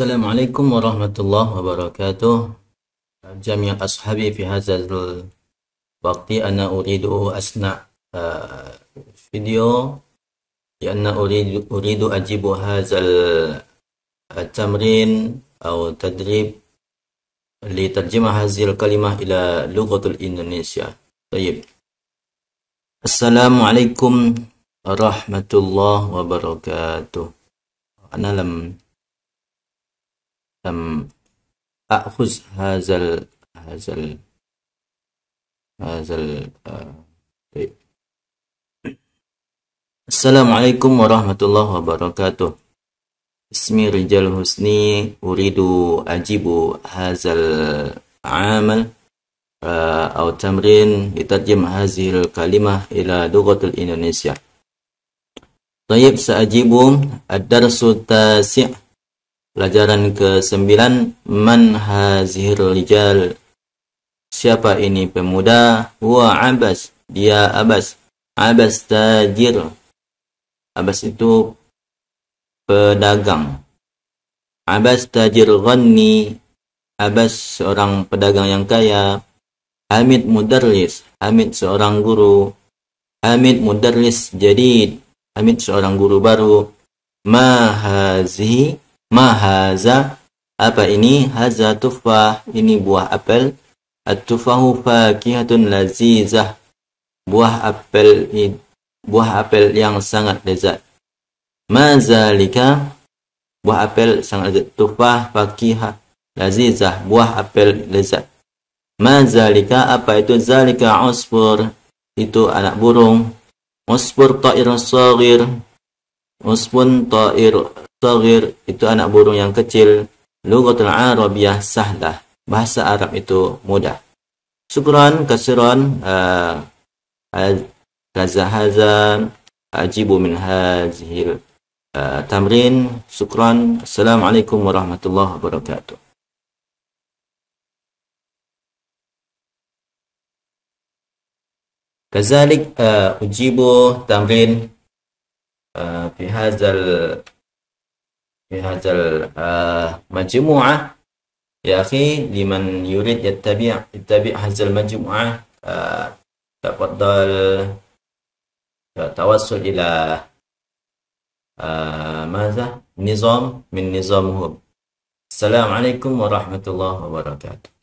Assalamualaikum warahmatullah wabarakatuh. Jami ashabi fi hadzal waqti ana uridu asna uh, video ya ana uridu uridu ajibu atau eh, tadrib li tarjimah hadzal kalimah ila lughatul indonesia. Tayib. Assalamualaikum warahmatullahi wabarakatuh. Ana lam um, أخذ هذا ال هذا ال هذا ال طيب السلام عليكم ورحمة الله وبركاته اسمي رجال حسني أريد أجيب هذا العمل أو تمرين لترجم هذه الكلمة إلى لغة الإندونيسية طيب سأجيب الدرس التاسع Pelajaran ke-9 Man hazihir rijal Siapa ini pemuda? Wa Abbas Dia Abbas Abbas tajir Abbas itu pedagang Abbas tajir ghani Abbas seorang pedagang yang kaya Hamid mudarris Hamid seorang guru Hamid mudarris jadi Hamid seorang guru baru Mahazihi Mahaza apa ini? Haza tufah. Ini buah apel. At-tufahu fakihatun lazizah. Buah apel buah apel yang sangat lezat. Mazalika buah apel sangat lezat. Tufah fakihah lazizah. Buah apel lezat. Mazalika apa itu? Zalika usfur. Itu anak burung. Usfur ta'ir sagir. Usfun ta'ir Sagir itu anak burung yang kecil. Lugatul Arabiyah sahdah. Bahasa Arab itu mudah. Syukran, kasiran, uh, eh, kazahaza, ajibu min hazihil uh, tamrin. Syukran. Assalamualaikum warahmatullahi wabarakatuh. كذلك أجيب تمرين fi hazal fi hadzal eh, ya akhi liman yurid yattabi' ittabi' hadzal majmu'ah eh, tafaddal tawassul ila eh, maza nizam min nizam hub assalamu warahmatullahi wabarakatuh